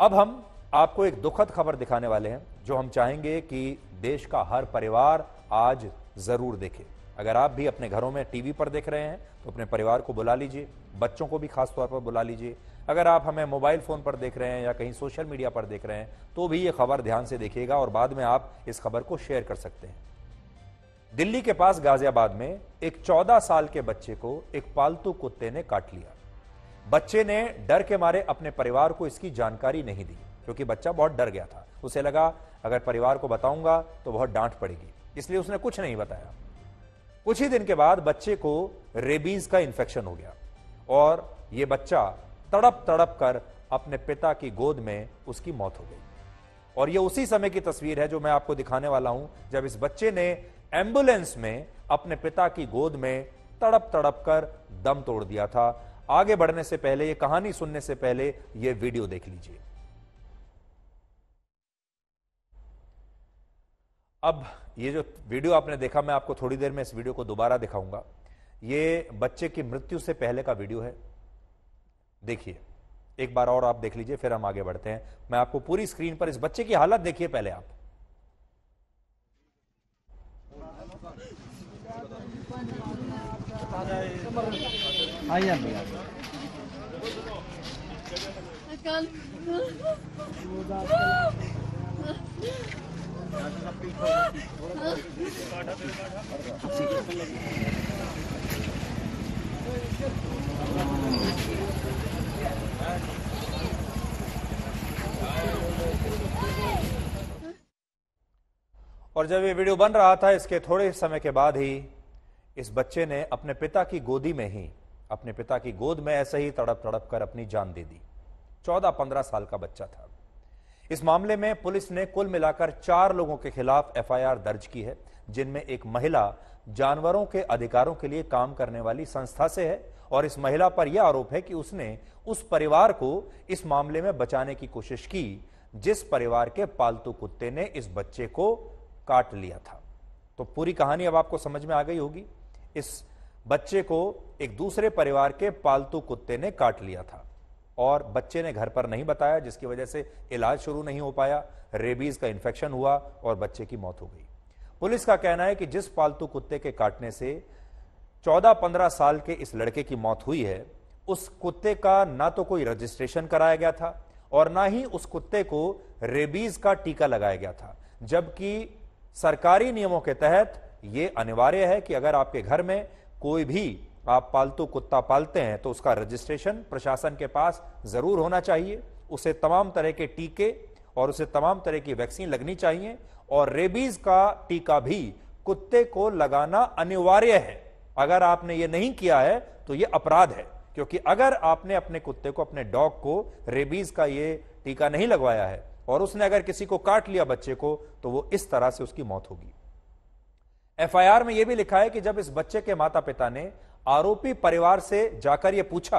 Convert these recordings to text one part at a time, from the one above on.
अब हम आपको एक दुखद खबर दिखाने वाले हैं जो हम चाहेंगे कि देश का हर परिवार आज जरूर देखे अगर आप भी अपने घरों में टीवी पर देख रहे हैं तो अपने परिवार को बुला लीजिए बच्चों को भी खास तौर पर बुला लीजिए अगर आप हमें मोबाइल फ़ोन पर देख रहे हैं या कहीं सोशल मीडिया पर देख रहे हैं तो भी ये खबर ध्यान से देखिएगा और बाद में आप इस खबर को शेयर कर सकते हैं दिल्ली के पास गाजियाबाद में एक 14 साल के बच्चे को एक पालतू कुत्ते ने काट लिया बच्चे ने डर के मारे अपने परिवार को इसकी जानकारी नहीं दी क्योंकि बच्चा बहुत डर गया था उसे लगा अगर परिवार को बताऊंगा तो बहुत डांट पड़ेगी इसलिए उसने कुछ नहीं बताया कुछ ही दिन के बाद बच्चे को रेबीज का इंफेक्शन हो गया और यह बच्चा तड़प तड़प कर अपने पिता की गोद में उसकी मौत हो गई और यह उसी समय की तस्वीर है जो मैं आपको दिखाने वाला हूं जब इस बच्चे ने एम्बुलेंस में अपने पिता की गोद में तड़प तड़प कर दम तोड़ दिया था आगे बढ़ने से पहले ये कहानी सुनने से पहले ये वीडियो देख लीजिए अब ये जो वीडियो आपने देखा मैं आपको थोड़ी देर में इस वीडियो को दोबारा दिखाऊंगा ये बच्चे की मृत्यु से पहले का वीडियो है देखिए एक बार और आप देख लीजिए फिर हम आगे बढ़ते हैं मैं आपको पूरी स्क्रीन पर इस बच्चे की हालत देखिए पहले आप आइए और जब ये वीडियो बन रहा था इसके थोड़े समय के बाद ही इस बच्चे ने अपने पिता की गोदी में ही अपने पिता की गोद में ऐसे ही तड़प तड़प कर अपनी जान दे दी चौदह पंद्रह साल का बच्चा था इस मामले में पुलिस ने कुल मिलाकर चार लोगों के खिलाफ एफआईआर दर्ज की है जिनमें एक महिला जानवरों के अधिकारों के लिए काम करने वाली संस्था से है और इस महिला पर यह आरोप है कि उसने उस परिवार को इस मामले में बचाने की कोशिश की जिस परिवार के पालतू कुत्ते ने इस बच्चे को काट लिया था तो पूरी कहानी अब आपको समझ में आ गई होगी इस बच्चे को एक दूसरे परिवार के पालतू कुत्ते ने काट लिया था और बच्चे ने घर पर नहीं बताया जिसकी वजह से इलाज शुरू नहीं हो पाया रेबीज का इंफेक्शन हुआ और बच्चे की मौत हो गई पुलिस का कहना है कि जिस पालतू कुत्ते के काटने से 14-15 साल के इस लड़के की मौत हुई है उस कुत्ते का ना तो कोई रजिस्ट्रेशन कराया गया था और ना ही उस कुत्ते को रेबीज का टीका लगाया गया था जबकि सरकारी नियमों के तहत ये अनिवार्य है कि अगर आपके घर में कोई भी आप पालतू कुत्ता पालते हैं तो उसका रजिस्ट्रेशन प्रशासन के पास जरूर होना चाहिए उसे तमाम तरह के टीके और उसे तमाम तरह की वैक्सीन लगनी चाहिए और रेबीज का टीका भी कुत्ते को लगाना अनिवार्य है अगर आपने ये नहीं किया है तो ये अपराध है क्योंकि अगर आपने अपने कुत्ते को अपने डॉग को रेबीज का ये टीका नहीं लगवाया है और उसने अगर किसी को काट लिया बच्चे को तो वो इस तरह से उसकी मौत होगी एफआईआर में यह भी लिखा है कि जब इस बच्चे के माता पिता ने आरोपी परिवार से जाकर यह पूछा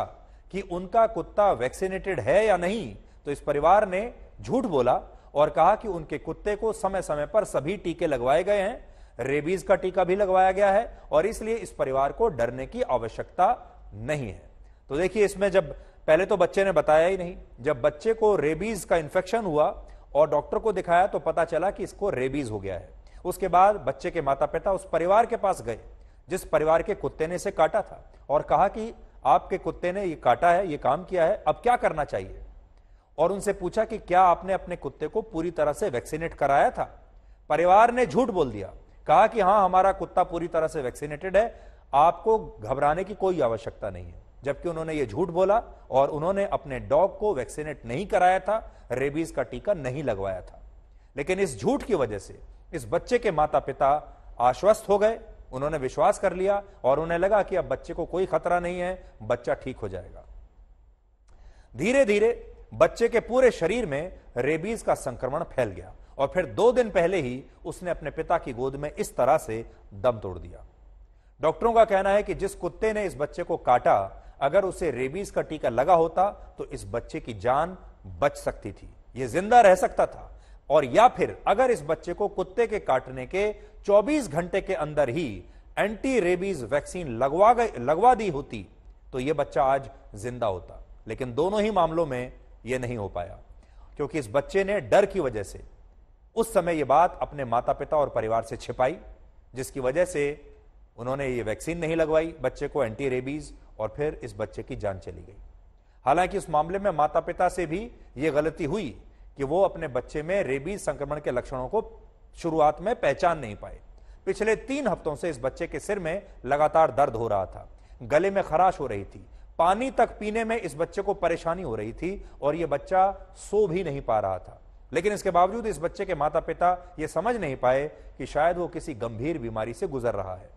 कि उनका कुत्ता वैक्सीनेटेड है या नहीं तो इस परिवार ने झूठ बोला और कहा कि उनके कुत्ते को समय समय पर सभी टीके लगवाए गए हैं रेबीज का टीका भी लगवाया गया है और इसलिए इस परिवार को डरने की आवश्यकता नहीं है तो देखिए इसमें जब पहले तो बच्चे ने बताया ही नहीं जब बच्चे को रेबीज का इंफेक्शन हुआ और डॉक्टर को दिखाया तो पता चला कि इसको रेबीज हो गया है उसके बाद बच्चे के माता पिता उस परिवार के पास गए जिस परिवार के कुत्ते ने इसे काटा था और कहा कि आपके कुत्ते ने ये काटा है ये काम किया है अब क्या करना चाहिए और उनसे पूछा कि क्या आपने अपने कुत्ते को पूरी तरह से वैक्सीनेट कराया था परिवार ने झूठ बोल दिया कहा कि हाँ हमारा कुत्ता पूरी तरह से वैक्सीनेटेड है आपको घबराने की कोई आवश्यकता नहीं है जबकि उन्होंने ये झूठ बोला और उन्होंने अपने डॉग को वैक्सीनेट नहीं कराया था रेबीज का टीका नहीं लगवाया था लेकिन इस झूठ की वजह से इस बच्चे के माता पिता आश्वस्त हो गए उन्होंने विश्वास कर लिया और उन्हें लगा कि अब बच्चे को कोई खतरा नहीं है बच्चा ठीक हो जाएगा धीरे धीरे बच्चे के पूरे शरीर में रेबीज का संक्रमण फैल गया और फिर दो दिन पहले ही उसने अपने पिता की गोद में इस तरह से दम तोड़ दिया डॉक्टरों का कहना है कि जिस कुत्ते ने इस बच्चे को काटा अगर उसे रेबीज का टीका लगा होता तो इस बच्चे की जान बच सकती थी यह जिंदा रह सकता था और या फिर अगर इस बच्चे को कुत्ते के काटने के 24 घंटे के अंदर ही एंटी रेबीज वैक्सीन लगवा गई लगवा दी होती तो यह बच्चा आज जिंदा होता लेकिन दोनों ही मामलों में यह नहीं हो पाया क्योंकि इस बच्चे ने डर की वजह से उस समय यह बात अपने माता पिता और परिवार से छिपाई जिसकी वजह से उन्होंने ये वैक्सीन नहीं लगवाई बच्चे को एंटी रेबीज और फिर इस बच्चे की जान चली गई हालांकि उस मामले में माता पिता से भी यह गलती हुई कि वो अपने बच्चे में रेबीज संक्रमण के लक्षणों को शुरुआत में पहचान नहीं पाए पिछले तीन हफ्तों से इस बच्चे के सिर में लगातार दर्द हो रहा था गले में खराश हो रही थी पानी तक पीने में इस बच्चे को परेशानी हो रही थी और यह बच्चा सो भी नहीं पा रहा था लेकिन इसके बावजूद इस बच्चे के माता पिता यह समझ नहीं पाए कि शायद वो किसी गंभीर बीमारी से गुजर रहा है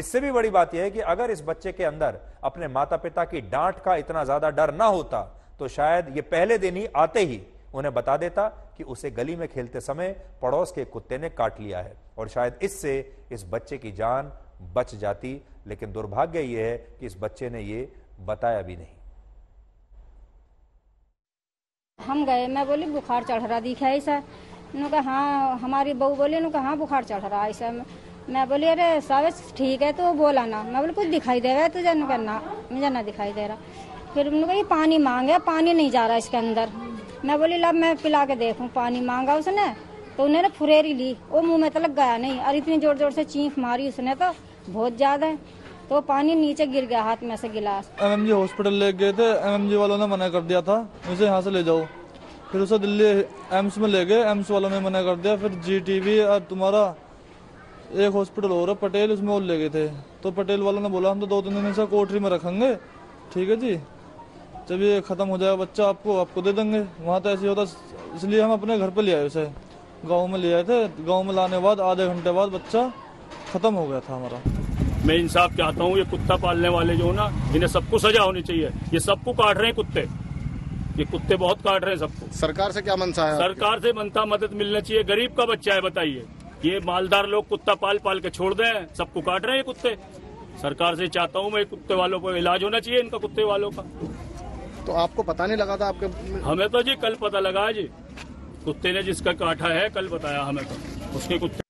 इससे भी बड़ी बात यह है कि अगर इस बच्चे के अंदर अपने माता पिता की डांट का इतना ज्यादा डर ना होता तो शायद ये पहले दिन ही आते ही उन्हें बता देता कि उसे गली में खेलते समय पड़ोस के कुत्ते ने काट लिया है और शायद इससे इस बच्चे की जान बच जाती लेकिन दुर्भाग्य यह है कि इस बच्चे ने ये बताया भी नहीं हम गए मैं बोली बुखार चढ़ रहा दिखा ऐसा उन्होंने हाँ हमारी बहू बोली उन्होंने हाँ बुखार चढ़ रहा ऐसा मैं बोली अरे सावे ठीक है तो बोला ना मैं बोली कुछ दिखाई दे रहा है तुझे ना मुझे ना दिखाई दे रहा फिर उन्होंने ये पानी मांगे पानी नहीं जा रहा इसके अंदर मैं बोली लब मैं पिला के देखूँ पानी मांगा उसने तो उन्होंने फुरेरी ली वो मुंह में तो लग गया नहीं और इतनी जोर जोर से चीख मारी उसने तो बहुत ज्यादा तो पानी नीचे गिर गया हाथ में से गिलास जी हॉस्पिटल ले गए थे जी वालों ने मना कर दिया था उसे यहाँ से ले जाओ फिर उसे दिल्ली एम्स में ले गए एम्स वालों ने मना कर दिया फिर वी और तुम्हारा एक हॉस्पिटल हो रहा पटेल उसमें और ले गए थे तो पटेल वालों ने बोला हम तो दो तीन दिन से कोठरी में रखेंगे ठीक है जी जब ये ख़त्म हो जाएगा बच्चा आपको आपको दे देंगे वहाँ तो ऐसे होता इसलिए हम अपने घर पर ले आए उसे गाँव में ले आए थे गाँव में लाने के बाद आधे घंटे बाद बच्चा ख़त्म हो गया था हमारा मैं इंसाफ चाहता हूँ ये कुत्ता पालने वाले जो ना इन्हें सबको सजा होनी चाहिए ये सबको काट रहे हैं कुत्ते ये कुत्ते बहुत काट रहे हैं सबको सरकार से क्या मनसा है सरकार से मनता मदद मिलना चाहिए गरीब का बच्चा है बताइए ये मालदार लोग कुत्ता पाल पाल के छोड़ दे सबको काट रहे हैं ये कुत्ते सरकार से चाहता हूँ मैं कुत्ते वालों को इलाज होना चाहिए इनका कुत्ते वालों का तो आपको पता नहीं लगा था आपके हमें तो जी कल पता लगा जी कुत्ते ने जिसका काटा है कल बताया हमें तो उसके कुत्ते